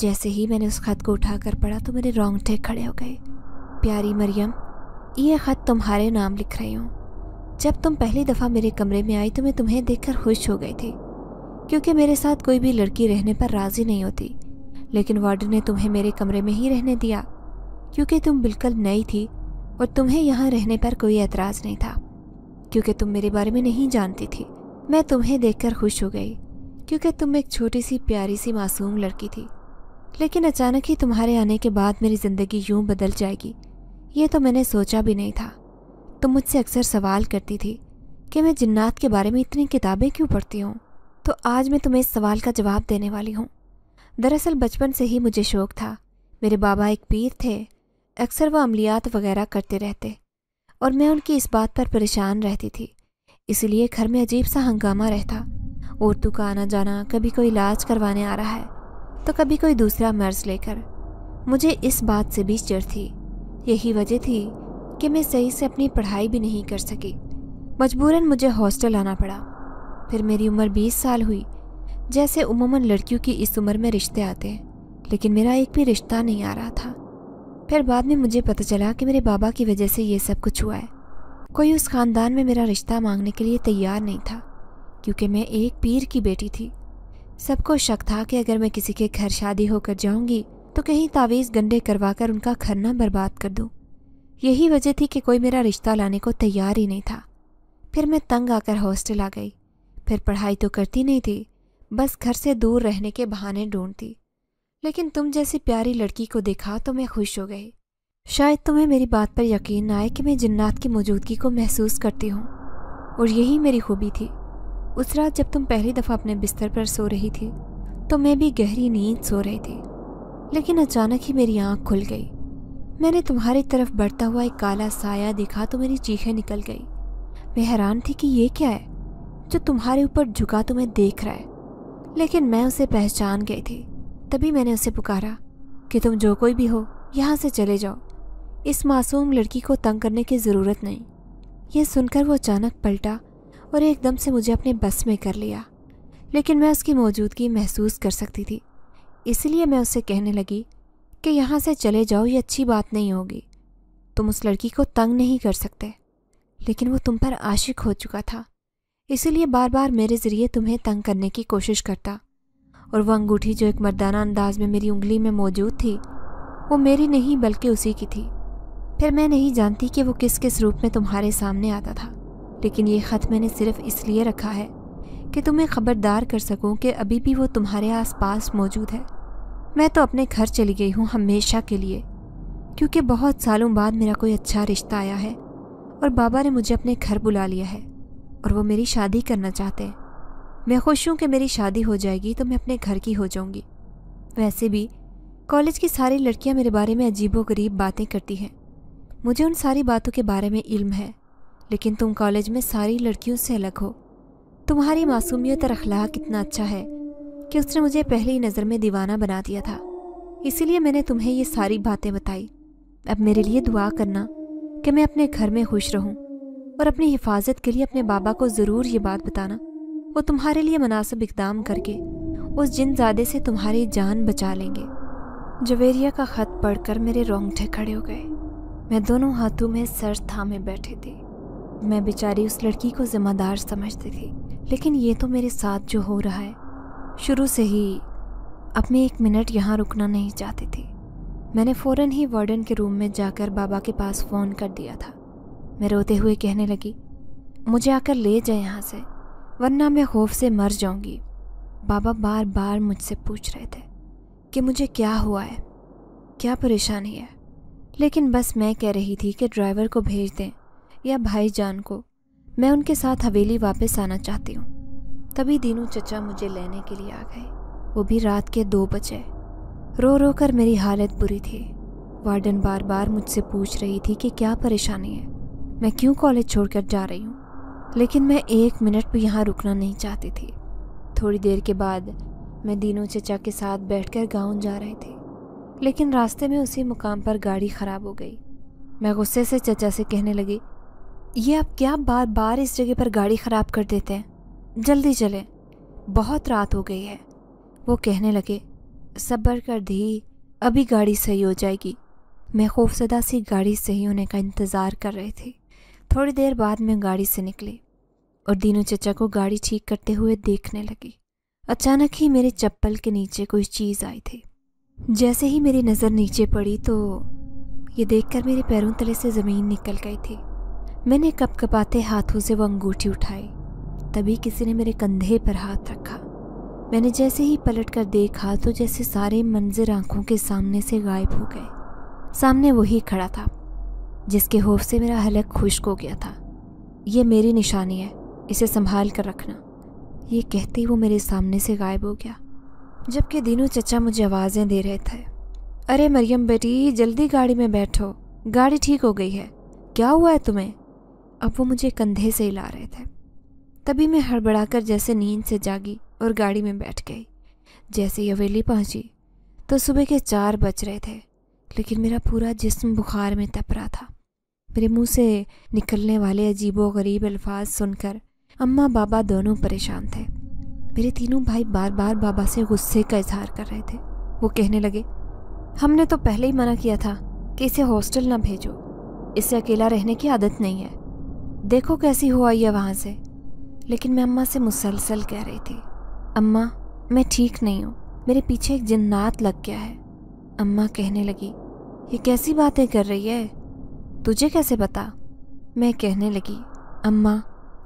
जैसे ही मैंने उस ख़त को उठा कर पढ़ा तो मेरे रोंगटे खड़े हो गए प्यारी मरियम ये ख़त तुम्हारे नाम लिख रही हूँ जब तुम पहली दफ़ा मेरे कमरे में आई तो मैं तुम्हें देखकर खुश हो गई थी क्योंकि मेरे साथ कोई भी लड़की रहने पर राज़ी नहीं होती लेकिन वार्डन ने तुम्हें मेरे कमरे में ही रहने दिया क्योंकि तुम बिल्कुल नई थी और तुम्हें यहाँ रहने पर कोई एतराज़ नहीं था क्योंकि तुम मेरे बारे में नहीं जानती थी मैं तुम्हें देखकर खुश हो गई क्योंकि तुम एक छोटी सी प्यारी सी मासूम लड़की थी लेकिन अचानक ही तुम्हारे आने के बाद मेरी ज़िंदगी यूं बदल जाएगी ये तो मैंने सोचा भी नहीं था तुम तो मुझसे अक्सर सवाल करती थी कि मैं जिन्नात के बारे में इतनी किताबें क्यों पढ़ती हूँ तो आज मैं तुम्हें इस सवाल का जवाब देने वाली हूँ दरअसल बचपन से ही मुझे शौक़ था मेरे बाबा एक पीर थे अक्सर वह अमलियात वगैरह करते रहते और मैं उनकी इस बात पर परेशान रहती थी इसलिए घर में अजीब सा हंगामा रहता औरतों का आना जाना कभी कोई इलाज करवाने आ रहा है तो कभी कोई दूसरा मर्ज लेकर मुझे इस बात से भी चिड़ थी यही वजह थी कि मैं सही से अपनी पढ़ाई भी नहीं कर सकी मजबूरन मुझे हॉस्टल आना पड़ा फिर मेरी उम्र 20 साल हुई जैसे उमूमन लड़कियों की इस उम्र में रिश्ते आते हैं लेकिन मेरा एक भी रिश्ता नहीं आ रहा था फिर बाद में मुझे पता चला कि मेरे बाबा की वजह से ये सब कुछ हुआ है कोई उस ख़ानदान में मेरा रिश्ता मांगने के लिए तैयार नहीं था क्योंकि मैं एक पीर की बेटी थी सबको शक था कि अगर मैं किसी के घर शादी होकर जाऊंगी तो कहीं तावीज़ गंडे करवाकर उनका घर ना बर्बाद कर दूं। यही वजह थी कि कोई मेरा रिश्ता लाने को तैयार ही नहीं था फिर मैं तंग आकर हॉस्टल आ गई फिर पढ़ाई तो करती नहीं थी बस घर से दूर रहने के बहाने ढूंढती लेकिन तुम जैसी प्यारी लड़की को देखा तो मैं खुश हो गई शायद तुम्हें मेरी बात पर यकीन ना आए कि मैं जन्नात की मौजूदगी को महसूस करती हूँ और यही मेरी खूबी थी उस रात जब तुम पहली दफ़ा अपने बिस्तर पर सो रही थी तो मैं भी गहरी नींद सो रही थी लेकिन अचानक ही मेरी आँख खुल गई मैंने तुम्हारी तरफ बढ़ता हुआ एक काला साया देखा तो मेरी चीखें निकल गई मैं हैरान थी कि ये क्या है जो तुम्हारे ऊपर झुका तुम्हें तो देख रहा है लेकिन मैं उसे पहचान गई थी तभी मैंने उसे पुकारा कि तुम जो कोई भी हो यहाँ से चले जाओ इस मासूम लड़की को तंग करने की ज़रूरत नहीं यह सुनकर वो अचानक पलटा और एकदम से मुझे अपने बस में कर लिया लेकिन मैं उसकी मौजूदगी महसूस कर सकती थी इसलिए मैं उससे कहने लगी कि यहाँ से चले जाओ ये अच्छी बात नहीं होगी तुम उस लड़की को तंग नहीं कर सकते लेकिन वो तुम पर आशिक हो चुका था इसीलिए बार बार मेरे ज़रिए तुम्हें तंग करने की कोशिश करता और वह अंगूठी जो एक मर्दाना अंदाज में मेरी उंगली में मौजूद थी वो मेरी नहीं बल्कि उसी की थी फिर मैं नहीं जानती कि वो किस किस रूप में तुम्हारे सामने आता था लेकिन ये ख़त मैंने सिर्फ इसलिए रखा है कि तुम्हें ख़बरदार कर सकूं कि अभी भी वो तुम्हारे आसपास मौजूद है मैं तो अपने घर चली गई हूँ हमेशा के लिए क्योंकि बहुत सालों बाद मेरा कोई अच्छा रिश्ता आया है और बाबा ने मुझे अपने घर बुला लिया है और वो मेरी शादी करना चाहते हैं मैं खुश हूँ कि मेरी शादी हो जाएगी तो मैं अपने घर की हो जाऊँगी वैसे भी कॉलेज की सारी लड़कियाँ मेरे बारे में अजीबो बातें करती हैं मुझे उन सारी बातों के बारे में इल्म है लेकिन तुम कॉलेज में सारी लड़कियों से अलग हो तुम्हारी मासूमियत और अखलाक इतना अच्छा है कि उसने मुझे पहली नज़र में दीवाना बना दिया था इसीलिए मैंने तुम्हें ये सारी बातें बताई अब मेरे लिए दुआ करना कि मैं अपने घर में खुश रहूं और अपनी हिफाजत के लिए अपने बाबा को ज़रूर ये बात बताना वो तुम्हारे लिए मुनासिब इकदाम करके उस जिन जादे से तुम्हारी जान बचा लेंगे जवेरिया का ख़त पढ़कर मेरे रोंगटे खड़े हो गए मैं दोनों हाथों में सर थामे बैठी थी मैं बेचारी उस लड़की को ज़िम्मेदार समझती थी लेकिन ये तो मेरे साथ जो हो रहा है शुरू से ही अब मैं एक मिनट यहाँ रुकना नहीं चाहती थी मैंने फ़ौर ही वार्डन के रूम में जाकर बाबा के पास फ़ोन कर दिया था मैं रोते हुए कहने लगी मुझे आकर ले जाए यहाँ से वरना मैं खौफ से मर जाऊँगी बाबा बार बार मुझसे पूछ रहे थे कि मुझे क्या हुआ है क्या परेशानी है लेकिन बस मैं कह रही थी कि ड्राइवर को भेज दें या भाईजान को मैं उनके साथ हवेली वापस आना चाहती हूँ तभी दीनू चचा मुझे लेने के लिए आ गए वो भी रात के दो बजे रो रो कर मेरी हालत बुरी थी वार्डन बार बार मुझसे पूछ रही थी कि क्या परेशानी है मैं क्यों कॉलेज छोड़कर जा रही हूँ लेकिन मैं एक मिनट भी यहाँ रुकना नहीं चाहती थी थोड़ी देर के बाद मैं दीनू चचा के साथ बैठकर गांव जा रही थी लेकिन रास्ते में उसी मुकाम पर गाड़ी ख़राब हो गई मैं गुस्से से चचा से कहने लगी ये आप क्या बार बार इस जगह पर गाड़ी ख़राब कर देते हैं जल्दी चले बहुत रात हो गई है वो कहने लगे सब्र कर दी अभी गाड़ी सही हो जाएगी मैं खौफसदा सी गाड़ी सही होने का इंतज़ार कर रही थी थोड़ी देर बाद मैं गाड़ी से निकली और दीनू चचा को गाड़ी ठीक करते हुए देखने लगी अचानक ही मेरे चप्पल के नीचे कोई चीज़ आई थी जैसे ही मेरी नज़र नीचे पड़ी तो ये देखकर मेरे पैरों तले से ज़मीन निकल गई थी मैंने कपकपाते हाथों से वो अंगूठी उठाई तभी किसी ने मेरे कंधे पर हाथ रखा मैंने जैसे ही पलट कर देखा तो जैसे सारे मंजर आंखों के सामने से गायब हो गए सामने वही खड़ा था जिसके होफ से मेरा हलक खुश्क हो गया था ये मेरी निशानी है इसे संभाल कर रखना ये कहते ही वो मेरे सामने से गायब हो गया जबकि दिनों चचा मुझे आवाज़ें दे रहे थे अरे मरियम बेटी जल्दी गाड़ी में बैठो गाड़ी ठीक हो गई है क्या हुआ है तुम्हें अब वो मुझे कंधे से हिला रहे थे तभी मैं हड़बड़ाकर जैसे नींद से जागी और गाड़ी में बैठ गई जैसे ही हवेली पहुंची तो सुबह के चार बज रहे थे लेकिन मेरा पूरा जिस्म बुखार में तप रहा था मेरे मुंह से निकलने वाले अजीबो गरीब अल्फाज सुनकर अम्मा बाबा दोनों परेशान थे मेरे तीनों भाई बार बार बाबा से गुस्से का इजहार कर रहे थे वो कहने लगे हमने तो पहले ही मना किया था कि इसे हॉस्टल ना भेजो इसे अकेला रहने की आदत नहीं है देखो कैसी हो आई है वहाँ से लेकिन मैं अम्मा से मुसलसल कह रही थी अम्मा मैं ठीक नहीं हूँ मेरे पीछे एक जिन्नात लग गया है अम्मा कहने लगी ये कैसी बातें कर रही है तुझे कैसे पता मैं कहने लगी अम्मा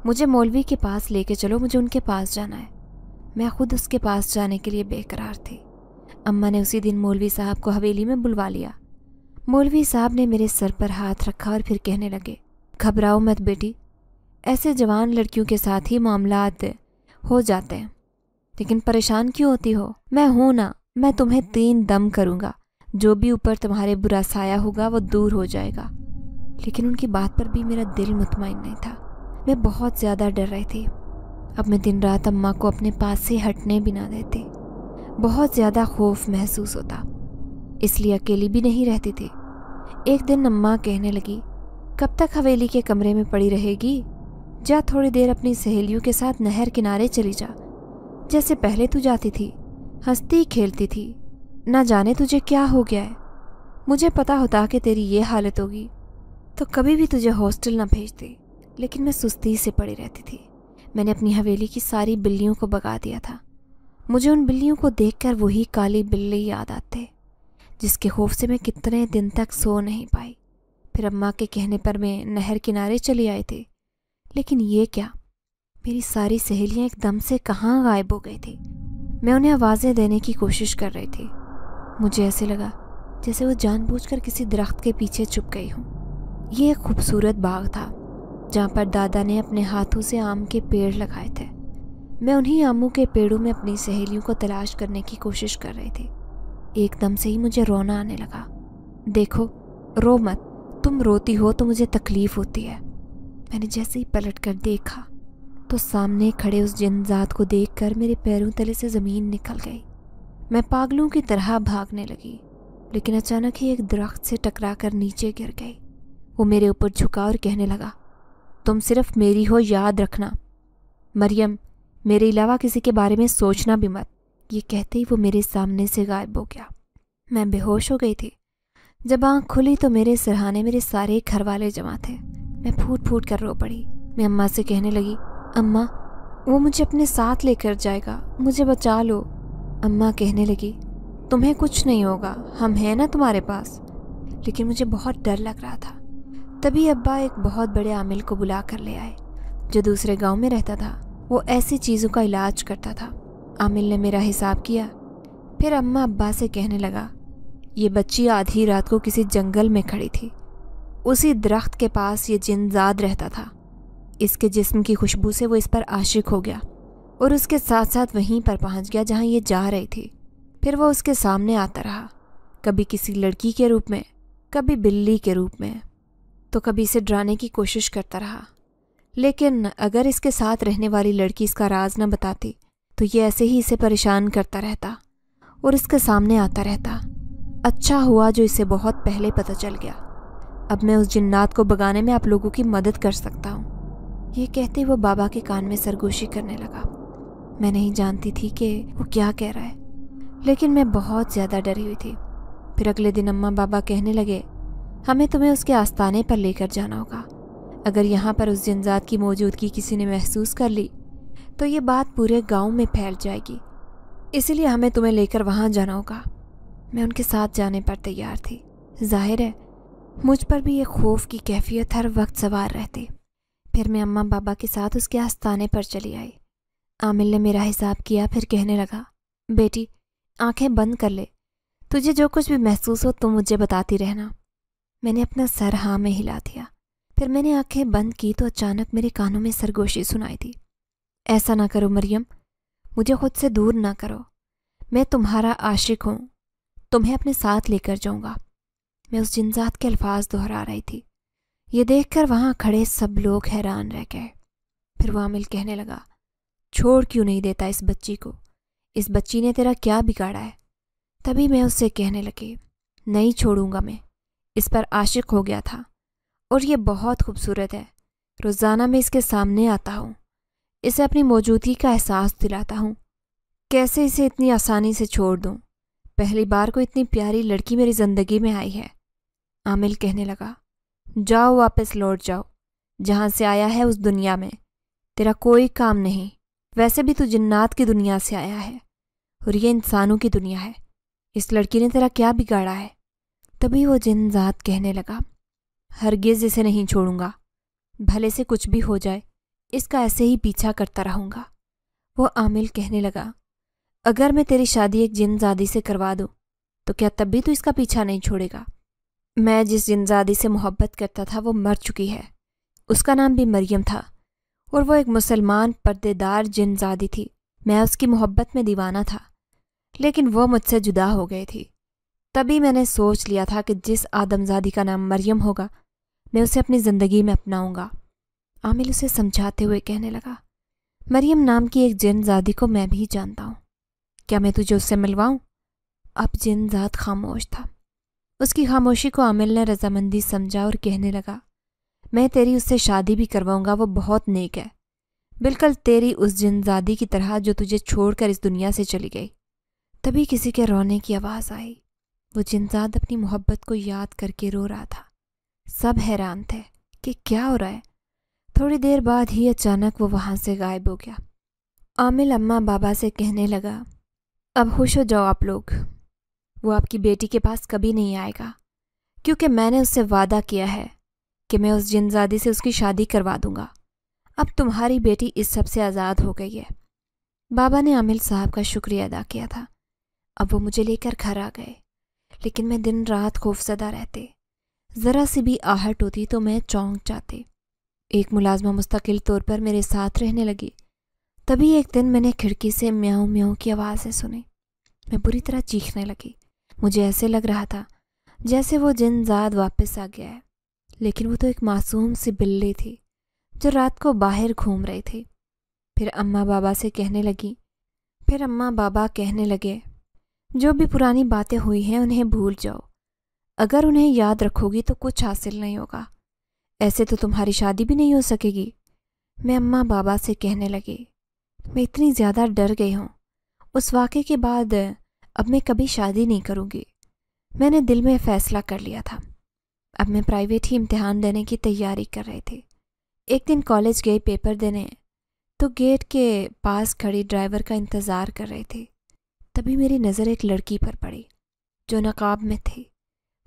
मुझे मौलवी के पास लेके चलो मुझे उनके पास जाना है मैं खुद उसके पास जाने के लिए बेकरार थी अम्मा ने उसी दिन मौलवी साहब को हवेली में बुलवा लिया मौलवी साहब ने मेरे सर पर हाथ रखा और फिर कहने लगे घबराओ मत बेटी ऐसे जवान लड़कियों के साथ ही मामला हो जाते हैं लेकिन परेशान क्यों होती हो मैं हूं ना मैं तुम्हें तीन दम करूंगा जो भी ऊपर तुम्हारे बुरा साया होगा वो दूर हो जाएगा लेकिन उनकी बात पर भी मेरा दिल मुतमिन नहीं था मैं बहुत ज़्यादा डर रही थी अब मैं दिन रात अम्मा को अपने पास से हटने भी ना देती बहुत ज़्यादा खौफ महसूस होता इसलिए अकेली भी नहीं रहती थी एक दिन अम्मा कहने लगी कब तक हवेली के कमरे में पड़ी रहेगी जा थोड़ी देर अपनी सहेलियों के साथ नहर किनारे चली जा जैसे पहले तू जाती थी हंसती खेलती थी ना जाने तुझे क्या हो गया है मुझे पता होता कि तेरी ये हालत होगी तो कभी भी तुझे हॉस्टल ना भेजती लेकिन मैं सुस्ती से पड़ी रहती थी मैंने अपनी हवेली की सारी बिल्लियों को भगा दिया था मुझे उन बिल्लियों को देखकर वही काली बिल्ली याद आते जिसके खौफ से मैं कितने दिन तक सो नहीं पाई फिर अम्मा के कहने पर मैं नहर किनारे चले आए थे लेकिन ये क्या मेरी सारी सहेलियां एकदम से कहाँ गायब हो गई थी मैं उन्हें आवाज़ें देने की कोशिश कर रही थी मुझे ऐसे लगा जैसे वो जानबूझकर किसी दरख्त के पीछे छुप गई हूँ ये एक खूबसूरत बाग था जहाँ पर दादा ने अपने हाथों से आम के पेड़ लगाए थे मैं उन्हीं आमों के पेड़ों में अपनी सहेलियों को तलाश करने की कोशिश कर रही थी एकदम से ही मुझे रोना आने लगा देखो रो मत तुम रोती हो तो मुझे तकलीफ़ होती है मैंने जैसे ही पलट कर देखा तो सामने खड़े उस जिनजात को देख कर मेरे पैरों तले से ज़मीन निकल गई मैं पागलों की तरह भागने लगी लेकिन अचानक ही एक दरख्त से टकरा कर नीचे गिर गई वो मेरे ऊपर झुका और कहने लगा तुम सिर्फ मेरी हो याद रखना मरियम मेरे अलावा किसी के बारे में सोचना भी मत ये कहते ही वो मेरे सामने से गायब हो गया मैं बेहोश हो गई थी जब आँख खुली तो मेरे सिरहाने मेरे सारे घर वाले जमा थे मैं फूट फूट कर रो पड़ी मैं अम्मा से कहने लगी अम्मा वो मुझे अपने साथ लेकर जाएगा मुझे बचा लो अम्मा कहने लगी तुम्हें कुछ नहीं होगा हम हैं ना तुम्हारे पास लेकिन मुझे बहुत डर लग रहा था तभी अब्बा एक बहुत बड़े आमिल को बुला कर ले आए जो दूसरे गांव में रहता था वो ऐसी चीज़ों का इलाज करता था आमिल ने मेरा हिसाब किया फिर अम्मा अब्बा से कहने लगा ये बच्ची आधी रात को किसी जंगल में खड़ी थी उसी दरख्त के पास ये जिनजाद रहता था इसके जिस्म की खुशबू से वो इस पर आशिक हो गया और उसके साथ साथ वहीं पर पहुंच गया जहां ये जा रही थी फिर वह उसके सामने आता रहा कभी किसी लड़की के रूप में कभी बिल्ली के रूप में तो कभी इसे डराने की कोशिश करता रहा लेकिन अगर इसके साथ रहने वाली लड़की इसका राज न बताती तो ये ऐसे ही इसे परेशान करता रहता और इसके सामने आता रहता अच्छा हुआ जो इसे बहुत पहले पता चल गया अब मैं उस जिन्नात को भगाने में आप लोगों की मदद कर सकता हूँ ये कहते वो बाबा के कान में सरगोशी करने लगा मैं नहीं जानती थी कि वो क्या कह रहा है लेकिन मैं बहुत ज़्यादा डरी हुई थी फिर अगले दिन अम्मा बाबा कहने लगे हमें तुम्हें उसके आस्थाने पर लेकर जाना होगा अगर यहाँ पर उस जिनजात की मौजूदगी किसी ने महसूस कर ली तो ये बात पूरे गांव में फैल जाएगी इसीलिए हमें तुम्हें लेकर वहाँ जाना होगा मैं उनके साथ जाने पर तैयार थी जाहिर है मुझ पर भी ये खौफ की कैफियत हर वक्त सवार रहती फिर मैं अम्मा बाबा के साथ उसके आस्थाने पर चली आई आमिल ने मेरा हिसाब किया फिर कहने लगा बेटी आंखें बंद कर ले तुझे जो कुछ भी महसूस हो तुम मुझे बताती रहना मैंने अपना सर हाँ में हिला दिया फिर मैंने आंखें बंद की तो अचानक मेरे कानों में सरगोशी सुनाई दी ऐसा ना करो मरियम मुझे खुद से दूर ना करो मैं तुम्हारा आशिक हूँ तुम्हें तो अपने साथ लेकर जाऊंगा मैं उस जिनजात के अल्फाज दोहरा रही थी ये देखकर वहाँ खड़े सब लोग हैरान रह गए फिर वह अमिल कहने लगा छोड़ क्यों नहीं देता इस बच्ची को इस बच्ची ने तेरा क्या बिगाड़ा है तभी मैं उससे कहने लगी नहीं छोड़ूंगा मैं इस पर आशिक हो गया था और ये बहुत खूबसूरत है रोज़ाना मैं इसके सामने आता हूँ इसे अपनी मौजूदगी का एहसास दिलाता हूँ कैसे इसे इतनी आसानी से छोड़ दूँ पहली बार को इतनी प्यारी लड़की मेरी ज़िंदगी में आई है आमिल कहने लगा जाओ वापस लौट जाओ जहाँ से आया है उस दुनिया में तेरा कोई काम नहीं वैसे भी तू जन्नात की दुनिया से आया है और ये इंसानों की दुनिया है इस लड़की ने तेरा क्या बिगाड़ा है तभी वो जिन जात कहने लगा हरगिज़ इसे नहीं छोड़ूंगा भले से कुछ भी हो जाए इसका ऐसे ही पीछा करता रहूँगा वो आमिल कहने लगा अगर मैं तेरी शादी एक जिनजादी से करवा दूँ तो क्या तब भी तू इसका पीछा नहीं छोड़ेगा मैं जिस जिनजादी से मोहब्बत करता था वो मर चुकी है उसका नाम भी मरियम था और वो एक मुसलमान पर्देदार जिनजादी थी मैं उसकी मोहब्बत में दीवाना था लेकिन वो मुझसे जुदा हो गई थी तभी मैंने सोच लिया था कि जिस आदमजादी का नाम मरियम होगा मैं उसे अपनी ज़िंदगी में अपनाऊंगा आमिल उसे समझाते हुए कहने लगा मरियम नाम की एक जिनजादी को मैं भी जानता हूँ क्या मैं तुझे उससे मिलवाऊं? अब जिन जात खामोश था उसकी खामोशी को आमिल ने रजामंदी समझा और कहने लगा मैं तेरी उससे शादी भी करवाऊंगा वो बहुत नेक है बिल्कुल तेरी उस जिनजादी की तरह जो तुझे छोड़कर इस दुनिया से चली गई तभी किसी के रोने की आवाज़ आई वो जिनजाद अपनी मोहब्बत को याद करके रो रहा था सब हैरान थे कि क्या हो रहा है थोड़ी देर बाद ही अचानक वो वहाँ से गायब हो गया आमिल अम्मा बाबा से कहने लगा अब खुश हो जाओ आप लोग वो आपकी बेटी के पास कभी नहीं आएगा क्योंकि मैंने उससे वादा किया है कि मैं उस जिनजादी से उसकी शादी करवा दूंगा अब तुम्हारी बेटी इस सब से आज़ाद हो गई है बाबा ने आमिल साहब का शुक्रिया अदा किया था अब वो मुझे लेकर घर आ गए लेकिन मैं दिन रात खौफजदा रहते ज़रा सी भी आहट होती तो मैं चौंक जाते एक मुलाजमा मुस्तकिल तौर पर मेरे साथ रहने लगी तभी एक दिन मैंने खिड़की से म्याऊं म्याऊं की आवाज़ें सुनी मैं बुरी तरह चीखने लगी मुझे ऐसे लग रहा था जैसे वो जिनजाद वापस आ गया है लेकिन वो तो एक मासूम सी बिल्ली थी जो रात को बाहर घूम रही थी फिर अम्मा बाबा से कहने लगी फिर अम्मा बाबा कहने लगे जो भी पुरानी बातें हुई हैं उन्हें भूल जाओ अगर उन्हें याद रखोगी तो कुछ हासिल नहीं होगा ऐसे तो तुम्हारी शादी भी नहीं हो सकेगी मैं अम्मा बाबा से कहने लगी मैं इतनी ज़्यादा डर गई हूँ उस वाक़े के बाद अब मैं कभी शादी नहीं करूँगी मैंने दिल में फ़ैसला कर लिया था अब मैं प्राइवेट ही इम्तहान देने की तैयारी कर रही थी एक दिन कॉलेज गए पेपर देने तो गेट के पास खड़ी ड्राइवर का इंतज़ार कर रहे थे तभी मेरी नज़र एक लड़की पर पड़ी जो नकाब में थी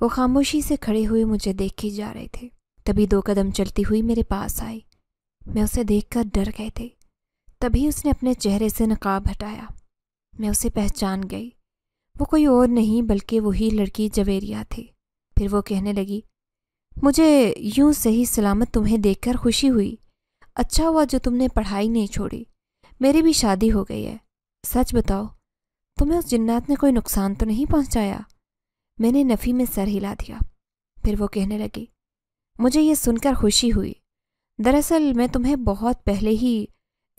वो खामोशी से खड़े हुए मुझे देखे जा रहे थे तभी दो कदम चलती हुई मेरे पास आई मैं उसे देखकर डर गए थे तभी उसने अपने चेहरे से नकाब हटाया मैं उसे पहचान गई वो कोई और नहीं बल्कि वही लड़की जवेरिया थी फिर वो कहने लगी मुझे यूं सही सलामत तुम्हें देखकर खुशी हुई अच्छा हुआ जो तुमने पढ़ाई नहीं छोड़ी मेरी भी शादी हो गई है सच बताओ तुम्हें उस जिन्नात ने कोई नुकसान तो नहीं पहुंचाया मैंने नफ़ी में सर हिला दिया फिर वो कहने लगी मुझे ये सुनकर खुशी हुई दरअसल मैं तुम्हें बहुत पहले ही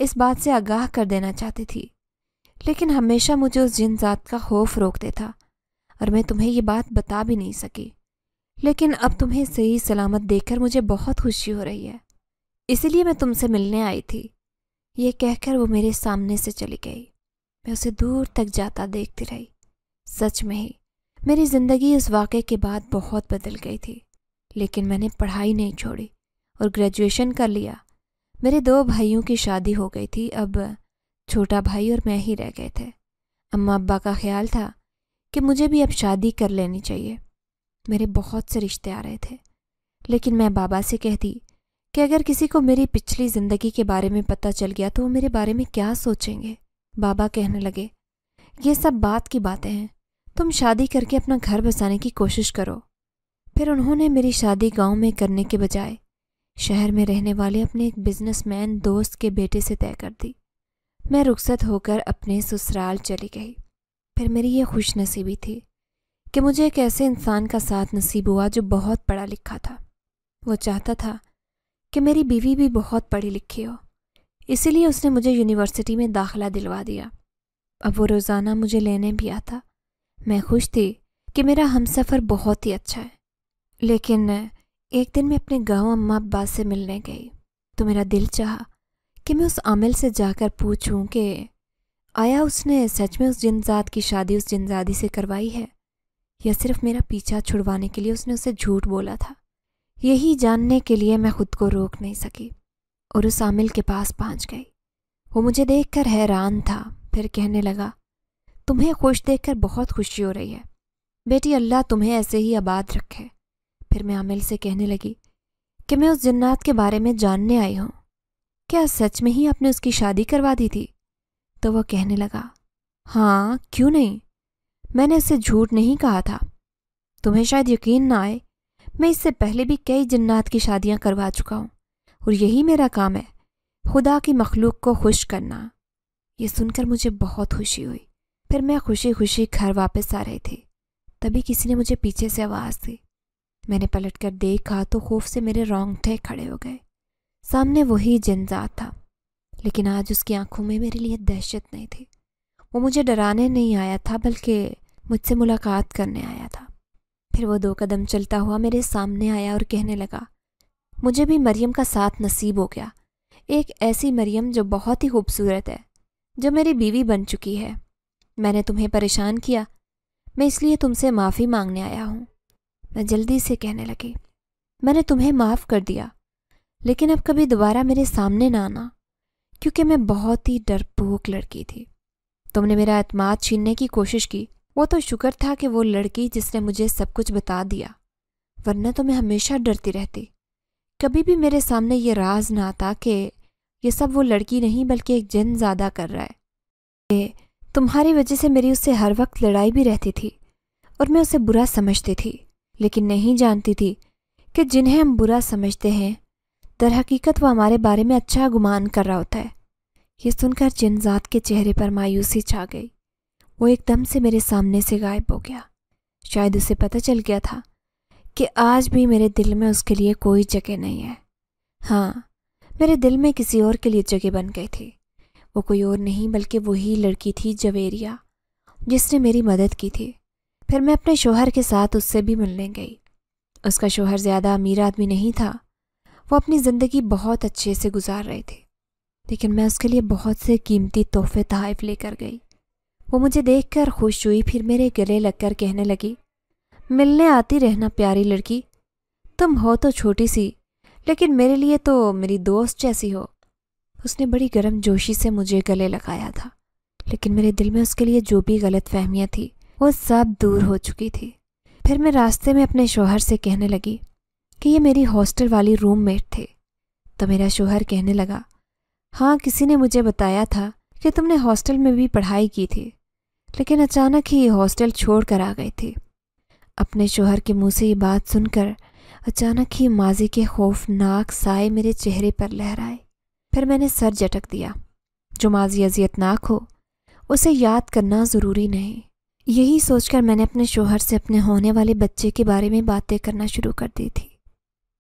इस बात से आगाह कर देना चाहती थी लेकिन हमेशा मुझे उस जिन जात का खौफ रोकते था और मैं तुम्हें ये बात बता भी नहीं सकी लेकिन अब तुम्हें सही सलामत देखकर मुझे बहुत खुशी हो रही है इसीलिए मैं तुमसे मिलने आई थी ये कहकर वो मेरे सामने से चली गई मैं उसे दूर तक जाता देखती रही सच में ही मेरी ज़िंदगी उस वाक़े के बाद बहुत बदल गई थी लेकिन मैंने पढ़ाई नहीं छोड़ी और ग्रेजुएशन कर लिया मेरे दो भाइयों की शादी हो गई थी अब छोटा भाई और मैं ही रह गए थे अम्मा अब्बा का ख्याल था कि मुझे भी अब शादी कर लेनी चाहिए मेरे बहुत से रिश्ते आ रहे थे लेकिन मैं बाबा से कहती कि अगर किसी को मेरी पिछली ज़िंदगी के बारे में पता चल गया तो वो मेरे बारे में क्या सोचेंगे बाबा कहने लगे ये सब बात की बातें हैं तुम शादी करके अपना घर बसाने की कोशिश करो फिर उन्होंने मेरी शादी गांव में करने के बजाय शहर में रहने वाले अपने एक बिजनेसमैन दोस्त के बेटे से तय कर दी मैं रुखसत होकर अपने ससुराल चली गई फिर मेरी ये खुश नसीबी थी कि मुझे एक ऐसे इंसान का साथ नसीब हुआ जो बहुत पढ़ा लिखा था वो चाहता था कि मेरी बीवी भी बहुत पढ़ी लिखी हो इसीलिए उसने मुझे यूनिवर्सिटी में दाखिला दिलवा दिया अब वो रोज़ाना मुझे लेने भी आता मैं खुश थी कि मेरा हमसफ़र बहुत ही अच्छा है लेकिन एक दिन मैं अपने गांव अम्मा अब्बा से मिलने गई तो मेरा दिल चाह कि मैं उस आमिल से जाकर पूछूं कि आया उसने सच में उस जिनजाद की शादी उस जिनजादी से करवाई है या सिर्फ मेरा पीछा छुड़वाने के लिए उसने उसे झूठ बोला था यही जानने के लिए मैं खुद को रोक नहीं सकी और उस आमिल के पास पहुंच गई वो मुझे देखकर हैरान था फिर कहने लगा तुम्हें खुश देखकर बहुत खुशी हो रही है बेटी अल्लाह तुम्हें ऐसे ही आबाद रखे फिर मैं आमिल से कहने लगी कि मैं उस जन्नात के बारे में जानने आई हूँ क्या सच में ही आपने उसकी शादी करवा दी थी तो वह कहने लगा हाँ क्यों नहीं मैंने उसे झूठ नहीं कहा था तुम्हें शायद यकीन ना आए मैं इससे पहले भी कई जन्नात की शादियाँ करवा चुका हूँ और यही मेरा काम है खुदा की मखलूक को खुश करना ये सुनकर मुझे बहुत खुशी हुई फिर मैं खुशी खुशी घर वापस आ रही थी तभी किसी ने मुझे पीछे से आवाज़ दी मैंने पलट कर देखा तो खौफ से मेरे रोंगटे खड़े हो गए सामने वही जिनजात था लेकिन आज उसकी आंखों में मेरे लिए दहशत नहीं थी वो मुझे डराने नहीं आया था बल्कि मुझसे मुलाकात करने आया था फिर वो दो कदम चलता हुआ मेरे सामने आया और कहने लगा मुझे भी मरियम का साथ नसीब हो गया एक ऐसी मरियम जो बहुत ही खूबसूरत है जो मेरी बीवी बन चुकी है मैंने तुम्हें परेशान किया मैं इसलिए तुमसे माफ़ी मांगने आया हूँ मैं जल्दी से कहने लगी मैंने तुम्हें माफ़ कर दिया लेकिन अब कभी दोबारा मेरे सामने ना आना क्योंकि मैं बहुत ही डरपोक लड़की थी तुमने मेरा अतमाद छीनने की कोशिश की वो तो शुक्र था कि वो लड़की जिसने मुझे सब कुछ बता दिया वरना तो मैं हमेशा डरती रहती कभी भी मेरे सामने ये राज ना आता कि ये सब वो लड़की नहीं बल्कि एक जिन ज़्यादा कर रहा है तुम्हारी वजह से मेरी उससे हर वक्त लड़ाई भी रहती थी और मैं उसे बुरा समझती थी लेकिन नहीं जानती थी कि जिन्हें हम बुरा समझते हैं दर हकीकत वह हमारे बारे में अच्छा गुमान कर रहा होता है ये सुनकर जिनजात के चेहरे पर मायूसी छा गई वो एकदम से मेरे सामने से गायब हो गया शायद उसे पता चल गया था कि आज भी मेरे दिल में उसके लिए कोई जगह नहीं है हाँ मेरे दिल में किसी और के लिए जगह बन गई थी वो कोई और नहीं बल्कि वही लड़की थी जवेरिया जिसने मेरी मदद की थी फिर मैं अपने शोहर के साथ उससे भी मिलने गई उसका शोहर ज़्यादा अमीर आदमी नहीं था वो अपनी ज़िंदगी बहुत अच्छे से गुजार रहे थे लेकिन मैं उसके लिए बहुत से कीमती तोहफे तहफ लेकर गई वो मुझे देखकर खुश हुई फिर मेरे गले लगकर कहने लगी मिलने आती रहना प्यारी लड़की तुम हो तो छोटी सी लेकिन मेरे लिए तो मेरी दोस्त जैसी हो उसने बड़ी गर्म जोशी से मुझे गले लगाया था लेकिन मेरे दिल में उसके लिए जो भी गलत फहमियाँ थी वो सब दूर हो चुकी थी फिर मैं रास्ते में अपने शोहर से कहने लगी कि ये मेरी हॉस्टल वाली रूममेट थे तो मेरा शोहर कहने लगा हाँ किसी ने मुझे बताया था कि तुमने हॉस्टल में भी पढ़ाई की थी लेकिन अचानक ही हॉस्टल छोड़ कर आ गए थे अपने शोहर के मुंह से ये बात सुनकर अचानक ही माजी के खौफनाक साए मेरे चेहरे पर लहराए फिर मैंने सर झटक दिया जो माजी अजियतनाक हो उसे याद करना ज़रूरी नहीं यही सोचकर मैंने अपने शोहर से अपने होने वाले बच्चे के बारे में बातें करना शुरू कर दी थी